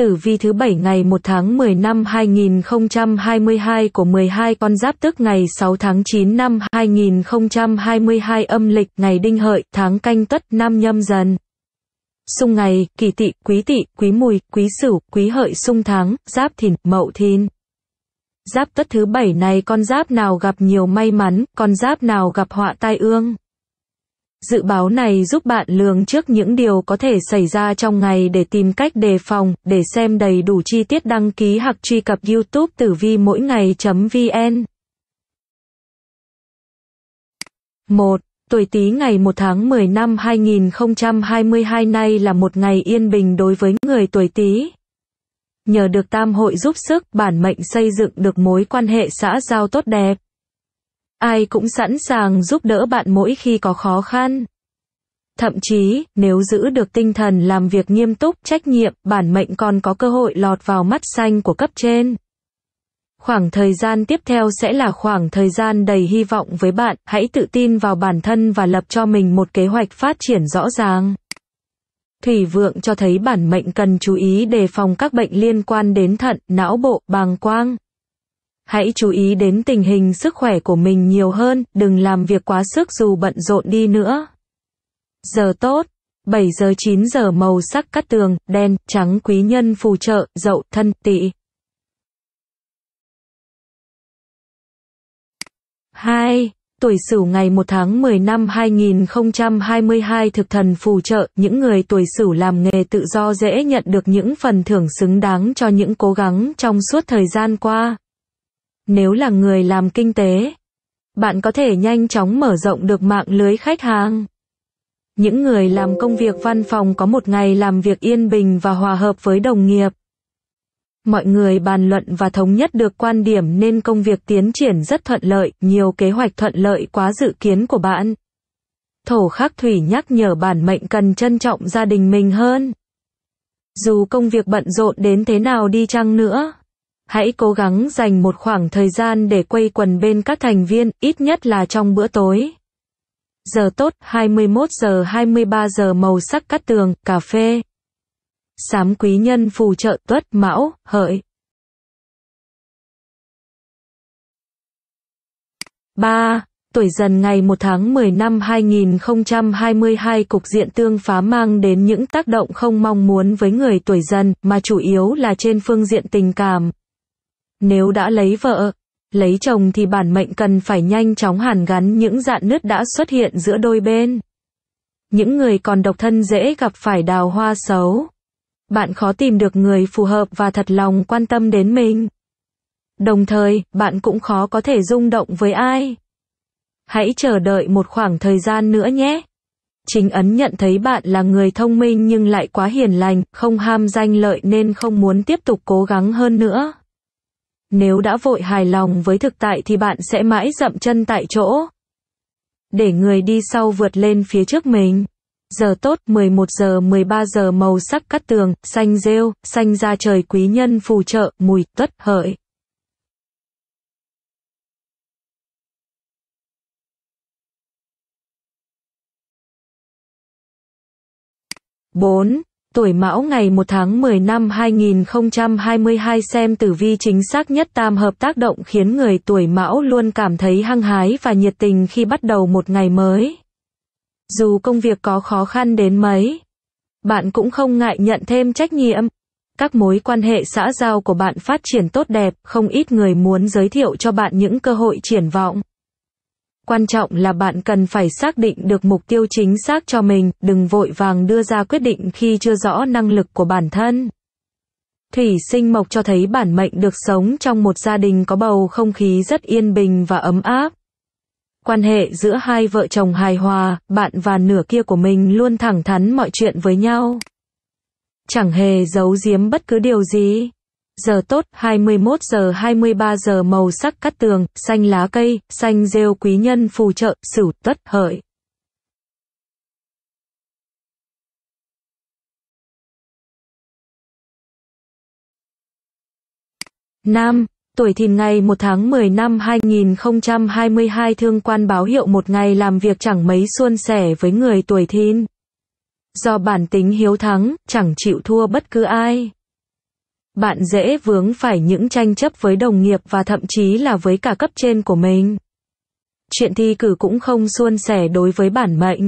tử vi thứ bảy ngày 1 tháng 10 năm 2022 của 12 con giáp tức ngày 6 tháng 9 năm 2022 âm lịch ngày đinh hợi, tháng canh tuất năm nhâm dần. Xung ngày, kỷ tỵ, quý tỵ, quý mùi, quý sửu, quý hợi xung tháng, giáp thìn, mậu thìn. Giáp tuất thứ bảy này con giáp nào gặp nhiều may mắn, con giáp nào gặp họa tai ương. Dự báo này giúp bạn lường trước những điều có thể xảy ra trong ngày để tìm cách đề phòng, để xem đầy đủ chi tiết đăng ký hoặc truy cập YouTube tử vi mỗi ngày.vn. 1. Tuổi Tý ngày 1 tháng 10 năm 2022 nay là một ngày yên bình đối với người tuổi Tý. Nhờ được tam hội giúp sức, bản mệnh xây dựng được mối quan hệ xã giao tốt đẹp ai cũng sẵn sàng giúp đỡ bạn mỗi khi có khó khăn. Thậm chí, nếu giữ được tinh thần làm việc nghiêm túc, trách nhiệm, bản mệnh còn có cơ hội lọt vào mắt xanh của cấp trên. Khoảng thời gian tiếp theo sẽ là khoảng thời gian đầy hy vọng với bạn, hãy tự tin vào bản thân và lập cho mình một kế hoạch phát triển rõ ràng. Thủy vượng cho thấy bản mệnh cần chú ý đề phòng các bệnh liên quan đến thận, não bộ, bàng quang. Hãy chú ý đến tình hình sức khỏe của mình nhiều hơn, đừng làm việc quá sức dù bận rộn đi nữa. Giờ tốt 7 giờ 9 giờ màu sắc cắt tường, đen, trắng quý nhân phù trợ, dậu, thân, tỵ. 2. Tuổi Sửu ngày 1 tháng 10 năm 2022 thực thần phù trợ, những người tuổi Sửu làm nghề tự do dễ nhận được những phần thưởng xứng đáng cho những cố gắng trong suốt thời gian qua. Nếu là người làm kinh tế, bạn có thể nhanh chóng mở rộng được mạng lưới khách hàng. Những người làm công việc văn phòng có một ngày làm việc yên bình và hòa hợp với đồng nghiệp. Mọi người bàn luận và thống nhất được quan điểm nên công việc tiến triển rất thuận lợi, nhiều kế hoạch thuận lợi quá dự kiến của bạn. Thổ khắc thủy nhắc nhở bản mệnh cần trân trọng gia đình mình hơn. Dù công việc bận rộn đến thế nào đi chăng nữa, hãy cố gắng dành một khoảng thời gian để quây quần bên các thành viên, ít nhất là trong bữa tối. Giờ tốt, 21 giờ 23 giờ màu sắc cắt tường, cà phê. Sám quý nhân phù trợ tuất mão, hợi. 3. Tuổi dần ngày 1 tháng 10 năm 2022 cục diện tương phá mang đến những tác động không mong muốn với người tuổi dần, mà chủ yếu là trên phương diện tình cảm. Nếu đã lấy vợ, lấy chồng thì bản mệnh cần phải nhanh chóng hàn gắn những dạn nứt đã xuất hiện giữa đôi bên. Những người còn độc thân dễ gặp phải đào hoa xấu. Bạn khó tìm được người phù hợp và thật lòng quan tâm đến mình. Đồng thời, bạn cũng khó có thể rung động với ai. Hãy chờ đợi một khoảng thời gian nữa nhé. Chính ấn nhận thấy bạn là người thông minh nhưng lại quá hiền lành, không ham danh lợi nên không muốn tiếp tục cố gắng hơn nữa. Nếu đã vội hài lòng với thực tại thì bạn sẽ mãi dậm chân tại chỗ. Để người đi sau vượt lên phía trước mình. Giờ tốt 11 giờ 13 giờ màu sắc cắt tường, xanh rêu, xanh ra trời quý nhân phù trợ, mùi tuất hợi. bốn Tuổi Mão ngày 1 tháng 10 năm 2022 xem tử vi chính xác nhất tam hợp tác động khiến người tuổi Mão luôn cảm thấy hăng hái và nhiệt tình khi bắt đầu một ngày mới. Dù công việc có khó khăn đến mấy, bạn cũng không ngại nhận thêm trách nhiệm. Các mối quan hệ xã giao của bạn phát triển tốt đẹp, không ít người muốn giới thiệu cho bạn những cơ hội triển vọng quan trọng là bạn cần phải xác định được mục tiêu chính xác cho mình, đừng vội vàng đưa ra quyết định khi chưa rõ năng lực của bản thân. Thủy sinh mộc cho thấy bản mệnh được sống trong một gia đình có bầu không khí rất yên bình và ấm áp. Quan hệ giữa hai vợ chồng hài hòa, bạn và nửa kia của mình luôn thẳng thắn mọi chuyện với nhau. Chẳng hề giấu giếm bất cứ điều gì giờ tốt 21 giờ 23 giờ màu sắc cắt tường, xanh lá cây, xanh rêu quý nhân phù trợ, sửu tất hợi. Nam, tuổi thìn ngày 1 tháng 10 năm 2022 thương quan báo hiệu một ngày làm việc chẳng mấy suôn sẻ với người tuổi thìn. Do bản tính hiếu thắng, chẳng chịu thua bất cứ ai bạn dễ vướng phải những tranh chấp với đồng nghiệp và thậm chí là với cả cấp trên của mình. Chuyện thi cử cũng không suôn sẻ đối với bản mệnh.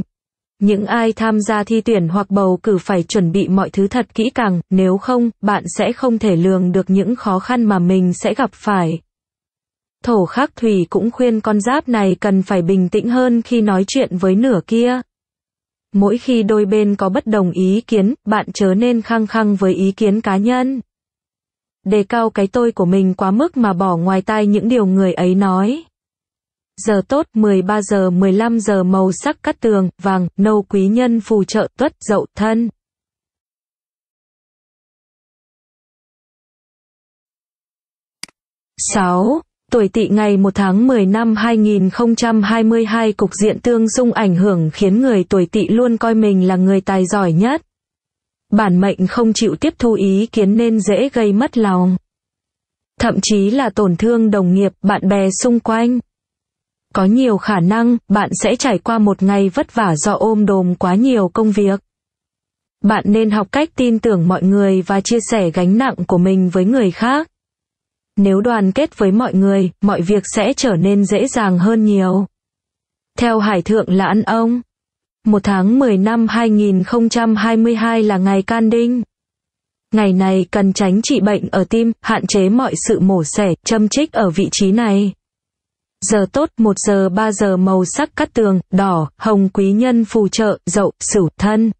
Những ai tham gia thi tuyển hoặc bầu cử phải chuẩn bị mọi thứ thật kỹ càng, nếu không, bạn sẽ không thể lường được những khó khăn mà mình sẽ gặp phải. Thổ khắc thủy cũng khuyên con giáp này cần phải bình tĩnh hơn khi nói chuyện với nửa kia. Mỗi khi đôi bên có bất đồng ý kiến, bạn chớ nên khăng khăng với ý kiến cá nhân đề cao cái tôi của mình quá mức mà bỏ ngoài tai những điều người ấy nói. Giờ tốt 13 giờ 15 giờ màu sắc cắt tường, vàng, nâu quý nhân phù trợ tuất dậu thân. sáu Tuổi tỵ ngày 1 tháng 10 năm 2022 cục diện tương dung ảnh hưởng khiến người tuổi tỵ luôn coi mình là người tài giỏi nhất bản mệnh không chịu tiếp thu ý kiến nên dễ gây mất lòng. Thậm chí là tổn thương đồng nghiệp, bạn bè xung quanh. Có nhiều khả năng, bạn sẽ trải qua một ngày vất vả do ôm đồm quá nhiều công việc. Bạn nên học cách tin tưởng mọi người và chia sẻ gánh nặng của mình với người khác. Nếu đoàn kết với mọi người, mọi việc sẽ trở nên dễ dàng hơn nhiều. Theo Hải Thượng Lãn Ông một tháng 10 năm 2022 là ngày can đinh. Ngày này cần tránh trị bệnh ở tim, hạn chế mọi sự mổ xẻ, châm chích ở vị trí này. Giờ tốt 1 giờ 3 giờ màu sắc cắt tường, đỏ, hồng quý nhân phù trợ, dậu, sửu, thân.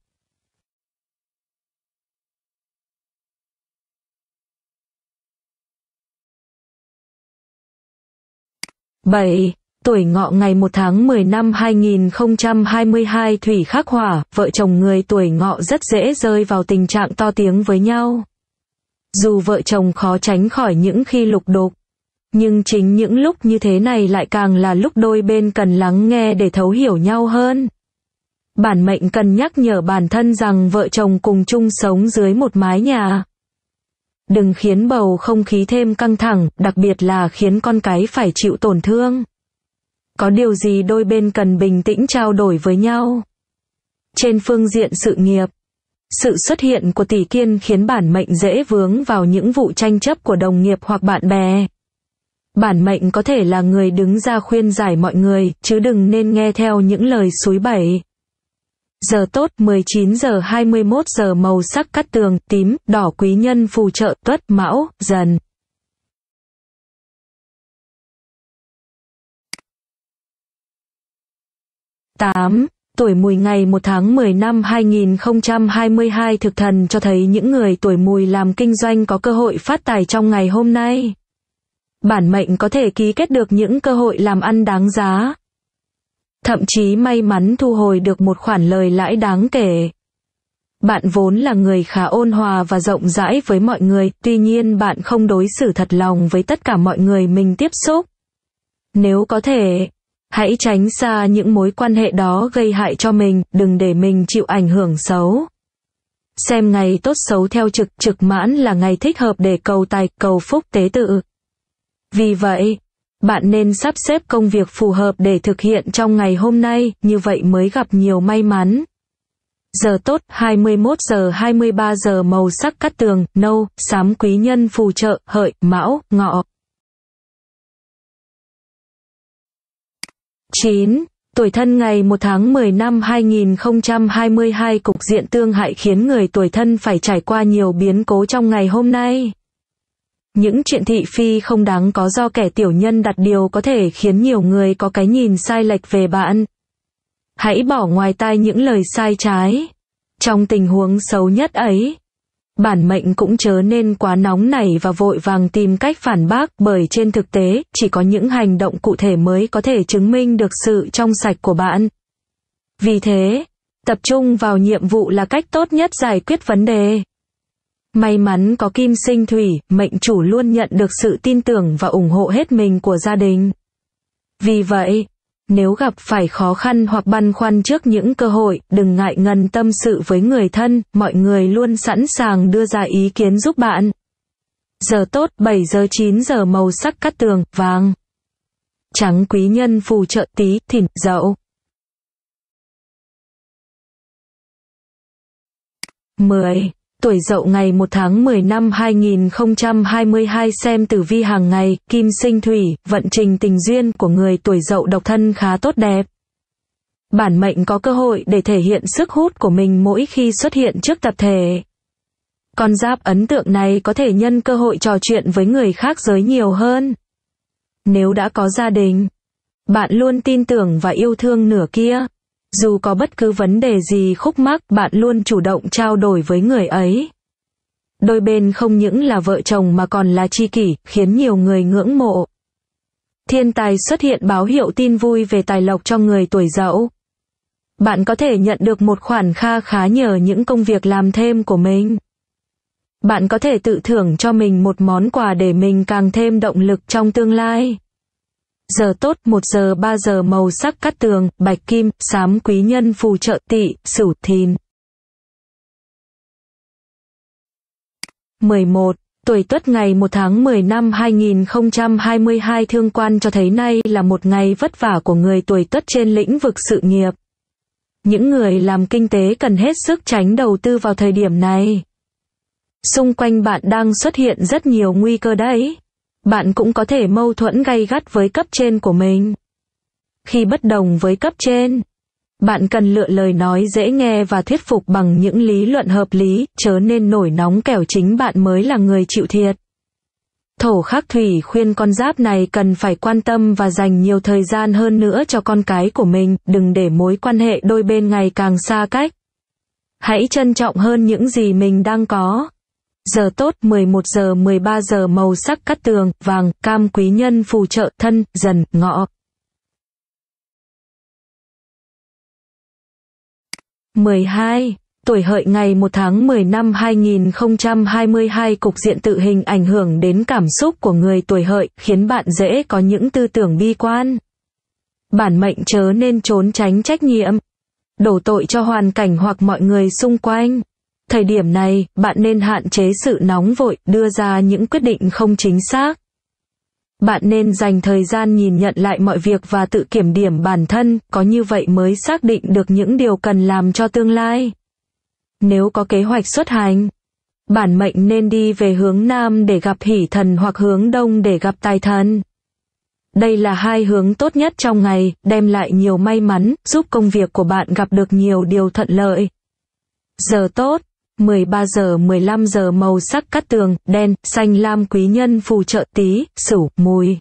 bảy tuổi ngọ ngày 1 tháng 10 năm 2022 Thủy Khắc Hỏa, vợ chồng người tuổi ngọ rất dễ rơi vào tình trạng to tiếng với nhau. Dù vợ chồng khó tránh khỏi những khi lục đục, nhưng chính những lúc như thế này lại càng là lúc đôi bên cần lắng nghe để thấu hiểu nhau hơn. Bản mệnh cần nhắc nhở bản thân rằng vợ chồng cùng chung sống dưới một mái nhà. Đừng khiến bầu không khí thêm căng thẳng, đặc biệt là khiến con cái phải chịu tổn thương. Có điều gì đôi bên cần bình tĩnh trao đổi với nhau? Trên phương diện sự nghiệp, sự xuất hiện của tỷ kiên khiến bản mệnh dễ vướng vào những vụ tranh chấp của đồng nghiệp hoặc bạn bè. Bản mệnh có thể là người đứng ra khuyên giải mọi người, chứ đừng nên nghe theo những lời suối bẩy. Giờ tốt 19 giờ 21 giờ màu sắc cắt tường, tím, đỏ quý nhân phù trợ tuất mão, dần. 8. Tuổi mùi ngày 1 tháng 10 năm 2022 thực thần cho thấy những người tuổi mùi làm kinh doanh có cơ hội phát tài trong ngày hôm nay. Bản mệnh có thể ký kết được những cơ hội làm ăn đáng giá. Thậm chí may mắn thu hồi được một khoản lời lãi đáng kể. Bạn vốn là người khá ôn hòa và rộng rãi với mọi người, tuy nhiên bạn không đối xử thật lòng với tất cả mọi người mình tiếp xúc. Nếu có thể, Hãy tránh xa những mối quan hệ đó gây hại cho mình, đừng để mình chịu ảnh hưởng xấu. Xem ngày tốt xấu theo trực trực mãn là ngày thích hợp để cầu tài, cầu phúc tế tự. Vì vậy, bạn nên sắp xếp công việc phù hợp để thực hiện trong ngày hôm nay, như vậy mới gặp nhiều may mắn. Giờ tốt 21 giờ 23 giờ màu sắc cắt tường, nâu, xám quý nhân phù trợ, hợi, mão, ngọ. 9. Tuổi thân ngày 1 tháng 10 năm 2022 cục diện tương hại khiến người tuổi thân phải trải qua nhiều biến cố trong ngày hôm nay. Những chuyện thị phi không đáng có do kẻ tiểu nhân đặt điều có thể khiến nhiều người có cái nhìn sai lệch về bạn. Hãy bỏ ngoài tai những lời sai trái. Trong tình huống xấu nhất ấy, bản mệnh cũng chớ nên quá nóng nảy và vội vàng tìm cách phản bác bởi trên thực tế chỉ có những hành động cụ thể mới có thể chứng minh được sự trong sạch của bạn. Vì thế, tập trung vào nhiệm vụ là cách tốt nhất giải quyết vấn đề. May mắn có kim sinh thủy, mệnh chủ luôn nhận được sự tin tưởng và ủng hộ hết mình của gia đình. Vì vậy, nếu gặp phải khó khăn hoặc băn khoăn trước những cơ hội, đừng ngại ngần tâm sự với người thân, mọi người luôn sẵn sàng đưa ra ý kiến giúp bạn. Giờ tốt 7 giờ 9 giờ màu sắc cắt tường, vàng. Trắng quý nhân phù trợ tí, thìn, dậu. 10 tuổi dậu ngày 1 tháng 10 năm 2022 xem tử vi hàng ngày, kim sinh thủy, vận trình tình duyên của người tuổi dậu độc thân khá tốt đẹp. Bản mệnh có cơ hội để thể hiện sức hút của mình mỗi khi xuất hiện trước tập thể. Con giáp ấn tượng này có thể nhân cơ hội trò chuyện với người khác giới nhiều hơn. Nếu đã có gia đình, bạn luôn tin tưởng và yêu thương nửa kia. Dù có bất cứ vấn đề gì khúc mắc, bạn luôn chủ động trao đổi với người ấy. Đôi bên không những là vợ chồng mà còn là tri kỷ, khiến nhiều người ngưỡng mộ. Thiên tài xuất hiện báo hiệu tin vui về tài lộc cho người tuổi dậu. Bạn có thể nhận được một khoản kha khá nhờ những công việc làm thêm của mình. Bạn có thể tự thưởng cho mình một món quà để mình càng thêm động lực trong tương lai giờ tốt 1 giờ 3 giờ màu sắc cát tường, bạch kim, xám quý nhân phù trợ tỵ, sửu thìn. 11. Tuổi Tuất ngày 1 tháng 10 năm 2022 thương quan cho thấy nay là một ngày vất vả của người tuổi Tuất trên lĩnh vực sự nghiệp. Những người làm kinh tế cần hết sức tránh đầu tư vào thời điểm này. Xung quanh bạn đang xuất hiện rất nhiều nguy cơ đấy bạn cũng có thể mâu thuẫn gay gắt với cấp trên của mình. Khi bất đồng với cấp trên, bạn cần lựa lời nói dễ nghe và thuyết phục bằng những lý luận hợp lý, chớ nên nổi nóng kẻo chính bạn mới là người chịu thiệt. Thổ khắc thủy khuyên con giáp này cần phải quan tâm và dành nhiều thời gian hơn nữa cho con cái của mình, đừng để mối quan hệ đôi bên ngày càng xa cách. Hãy trân trọng hơn những gì mình đang có giờ tốt 11 giờ 13 giờ màu sắc cắt tường, vàng, cam quý nhân phù trợ thân, dần, ngọ. mười hai Tuổi hợi ngày 1 tháng 10 năm 2022 cục diện tự hình ảnh hưởng đến cảm xúc của người tuổi hợi, khiến bạn dễ có những tư tưởng bi quan. Bản mệnh chớ nên trốn tránh trách nhiệm, đổ tội cho hoàn cảnh hoặc mọi người xung quanh. Thời điểm này, bạn nên hạn chế sự nóng vội, đưa ra những quyết định không chính xác. Bạn nên dành thời gian nhìn nhận lại mọi việc và tự kiểm điểm bản thân, có như vậy mới xác định được những điều cần làm cho tương lai. Nếu có kế hoạch xuất hành, bản mệnh nên đi về hướng Nam để gặp hỷ thần hoặc hướng Đông để gặp tài thần. Đây là hai hướng tốt nhất trong ngày, đem lại nhiều may mắn, giúp công việc của bạn gặp được nhiều điều thuận lợi. Giờ tốt 13 giờ 15 giờ màu sắc cát tường, đen, xanh lam quý nhân phù trợ tí, sửu, mùi.